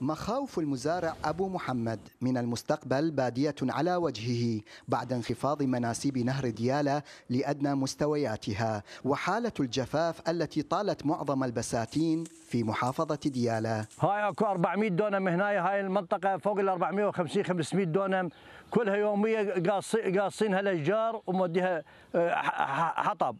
مخاوف المزارع أبو محمد من المستقبل بادية على وجهه بعد انخفاض مناسيب نهر ديالة لأدنى مستوياتها وحالة الجفاف التي طالت معظم البساتين في محافظة ديالة هاي أكو 400 دونم هنا هاي المنطقة فوق ال 450 500 دونم كلها يومية قاصينها الأشجار وموديها آه، حطب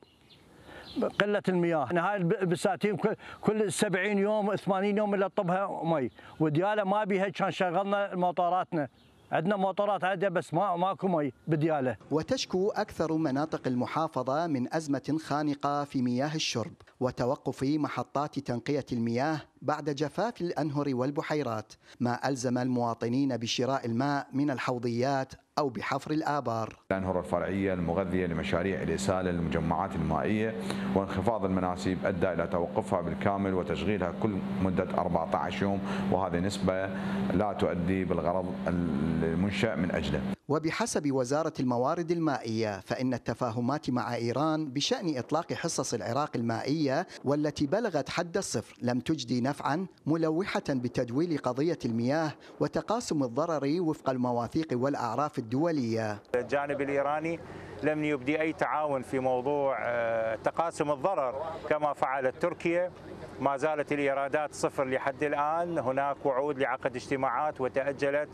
قله المياه، يعني هاي البساتين كل 70 يوم 80 يوم الا طبها مي، ودياله ما بيها كان شغلنا موتوراتنا عندنا موتورات عادية بس ما ماكو مي بدياله وتشكو أكثر مناطق المحافظة من أزمة خانقة في مياه الشرب وتوقف محطات تنقية المياه بعد جفاف الأنهر والبحيرات ما ألزم المواطنين بشراء الماء من الحوضيات أو بحفر الآبار الأنهر الفرعية المغذية لمشاريع الإسالة للمجمعات المائية وانخفاض المناسيب أدى إلى توقفها بالكامل وتشغيلها كل مدة 14 يوم وهذه نسبة لا تؤدي بالغرض المنشأ من أجله وبحسب وزارة الموارد المائية فإن التفاهمات مع إيران بشأن إطلاق حصص العراق المائية والتي بلغت حد الصفر لم تجدي نفعا ملوحة بتدويل قضية المياه وتقاسم الضرر وفق المواثيق والأعراف الدولية الجانب الإيراني لم يبدي أي تعاون في موضوع آه، تقاسم الضرر كما فعلت تركيا ما زالت الإيرادات صفر لحد الآن هناك وعود لعقد اجتماعات وتأجلت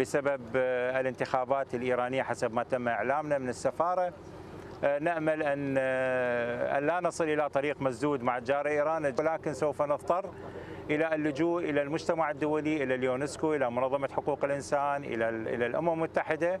بسبب آه، الانتخابات الإيرانية حسب ما تم إعلامنا من السفارة آه، نأمل آه، أن لا نصل إلى طريق مسدود مع جار إيران ولكن سوف نضطر إلى اللجوء إلى المجتمع الدولي إلى اليونسكو إلى منظمة حقوق الإنسان إلى الأمم المتحدة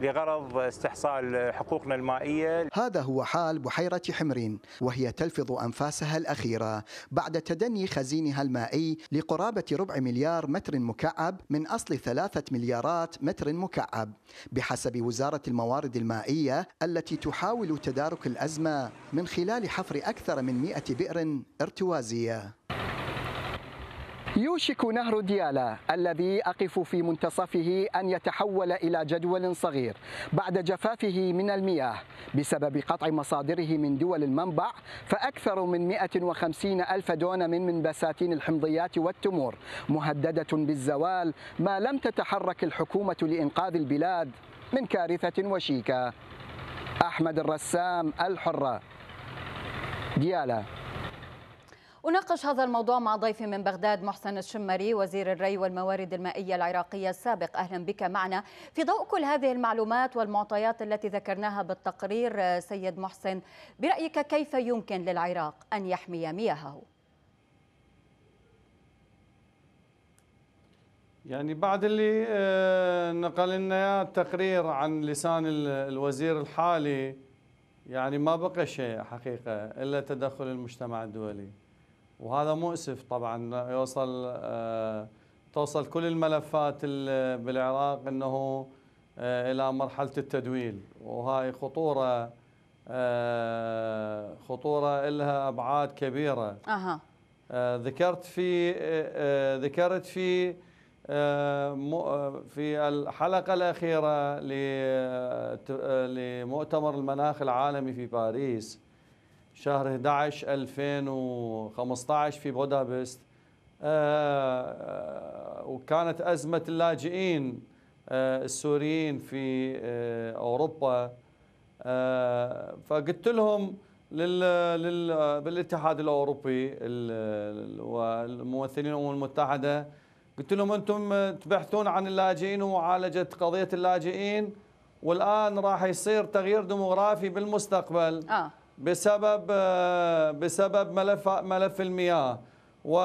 لغرض استحصال حقوقنا المائية هذا هو حال بحيرة حمرين وهي تلفظ أنفاسها الأخيرة بعد تدني خزينها المائي لقرابة ربع مليار متر مكعب من أصل ثلاثة مليارات متر مكعب بحسب وزارة الموارد المائية التي تحاول تدارك الأزمة من خلال حفر أكثر من 100 بئر ارتوازية يوشك نهر ديالا الذي أقف في منتصفه أن يتحول إلى جدول صغير بعد جفافه من المياه بسبب قطع مصادره من دول المنبع فأكثر من 150 ألف دونم من بساتين الحمضيات والتمور مهددة بالزوال ما لم تتحرك الحكومة لإنقاذ البلاد من كارثة وشيكة أحمد الرسام الحرة ديالا أناقش هذا الموضوع مع ضيفي من بغداد محسن الشمري وزير الري والموارد المائية العراقية السابق أهلا بك معنا في ضوء كل هذه المعلومات والمعطيات التي ذكرناها بالتقرير آه، سيد محسن برأيك كيف يمكن للعراق أن يحمي مياهه؟ يعني بعد اللي آه، نقل لنا اياه التقرير عن لسان الوزير الحالي يعني ما بقى شيء حقيقه الا تدخل المجتمع الدولي وهذا مؤسف طبعا يوصل آه، توصل كل الملفات بالعراق انه آه، الى مرحله التدويل وهاي خطوره آه، خطوره لها ابعاد كبيره أه. ذكرت في ذكرت في في الحلقه الاخيره لمؤتمر المناخ العالمي في باريس شهر 11 2015 في بودابست آه، آه، وكانت أزمة اللاجئين آه، السوريين في أوروبا فقلت لهم بالاتحاد الأوروبي والممثلين الأمم المتحدة قلت لهم أنتم تبحثون عن اللاجئين ومعالجة قضية اللاجئين والآن راح يصير تغيير ديموغرافي بالمستقبل آه. بسبب بسبب ملف ملف المياه وتاخر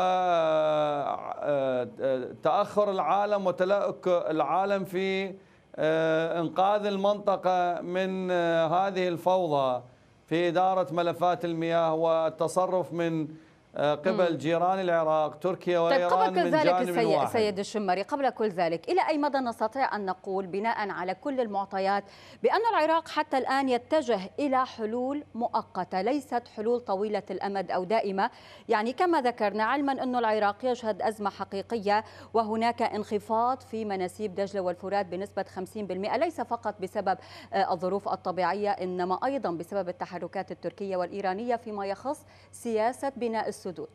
آه، العالم وتلاؤك العالم في آه، انقاذ المنطقه من آه، هذه الفوضى في اداره ملفات المياه والتصرف من آه، قبل جيران العراق تركيا طيب، وإيران طيب قبل كل ذلك سيد, سيد الشمري قبل كل ذلك إلى أي مدى نستطيع أن نقول بناء على كل المعطيات بأن العراق حتى الآن يتجه إلى حلول مؤقتة ليست حلول طويلة الأمد أو دائمة يعني كما ذكرنا علما أن العراق يشهد أزمة حقيقية وهناك انخفاض في مناسيب دجلة والفرات بنسبة 50% ليس فقط بسبب آه، الظروف الطبيعية إنما أيضا بسبب التحركات التركية والإيرانية فيما يخص سياسة بناء السدود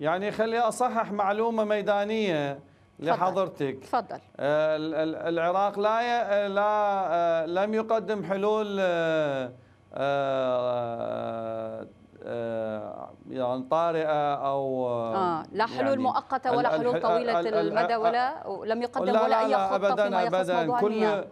يعني خلي أصحح معلومة ميدانية لحضرتك تفضل آه، العراق لا آه، لا آه، لم يقدم حلول يعني طارئه او آه لا حلول يعني مؤقته ولا حلول طويله المدى ولا لم يقدم ولا اي خطه أبداً فيما يخص موضوع المياه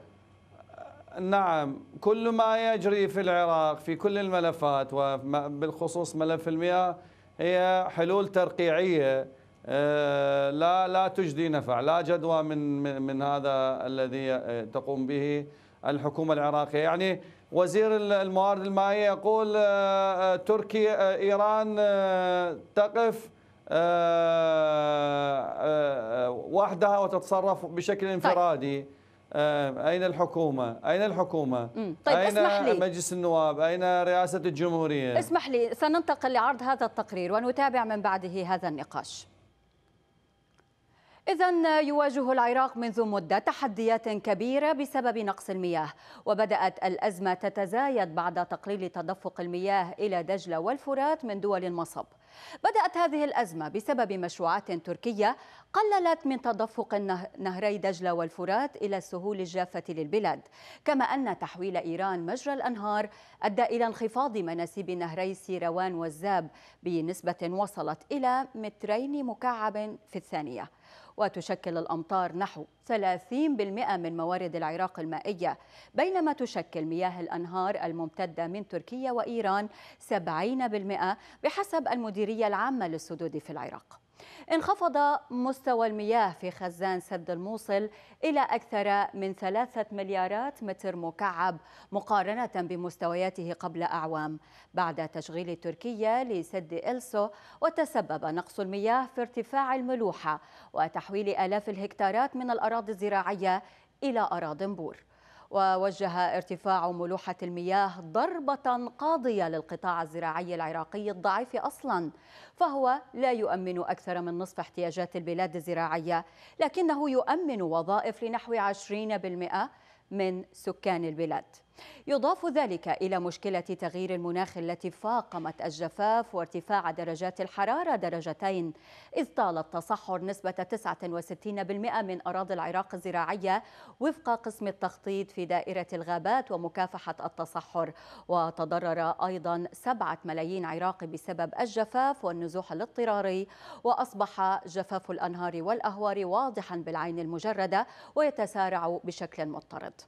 نعم كل ما يجري في العراق في كل الملفات وبالخصوص ملف المياه هي حلول ترقيعيه آه، لا لا تجدي نفع لا جدوى من من هذا الذي آه، تقوم به الحكومه العراقيه يعني وزير الموارد المائيه يقول آه، تركيا ايران تقف وحدها وتتصرف بشكل طيب. انفرادي آه، أين الحكومة؟ أين الحكومة؟ طيب أين اسمح لي. مجلس النواب؟ أين رئاسة الجمهورية؟ اسمح لي سننتقل لعرض هذا التقرير ونتابع من بعده هذا النقاش إذا يواجه العراق منذ مدة تحديات كبيرة بسبب نقص المياه وبدأت الأزمة تتزايد بعد تقليل تدفق المياه إلى دجلة والفرات من دول المصب بدأت هذه الأزمة بسبب مشروعات تركية قللت من تدفق نهري دجلة والفرات إلى السهول الجافة للبلاد كما أن تحويل إيران مجرى الأنهار أدى إلى انخفاض مناسيب نهري سيروان والزاب بنسبة وصلت إلى مترين مكعب في الثانية وتشكل الأمطار نحو 30% من موارد العراق المائية بينما تشكل مياه الأنهار الممتدة من تركيا وإيران 70% بحسب المدير المديرية العامة للسدود في العراق انخفض مستوى المياه في خزان سد الموصل إلى أكثر من ثلاثة مليارات متر مكعب مقارنة بمستوياته قبل أعوام بعد تشغيل تركيا لسد إلسو وتسبب نقص المياه في ارتفاع الملوحة وتحويل آلاف الهكتارات من الأراضي الزراعية إلى أراضي بور ووجه ارتفاع ملوحة المياه ضربة قاضية للقطاع الزراعي العراقي الضعيف أصلا فهو لا يؤمن أكثر من نصف احتياجات البلاد الزراعية لكنه يؤمن وظائف لنحو 20% من سكان البلاد يضاف ذلك إلى مشكلة تغيير المناخ التي فاقمت الجفاف وارتفاع درجات الحرارة درجتين إذ طال التصحر نسبة 69% من أراضي العراق الزراعية وفق قسم التخطيط في دائرة الغابات ومكافحة التصحر وتضرر أيضا 7 ملايين عراقي بسبب الجفاف والنزوح الاضطراري وأصبح جفاف الأنهار والأهوار واضحا بالعين المجردة ويتسارع بشكل مضطرد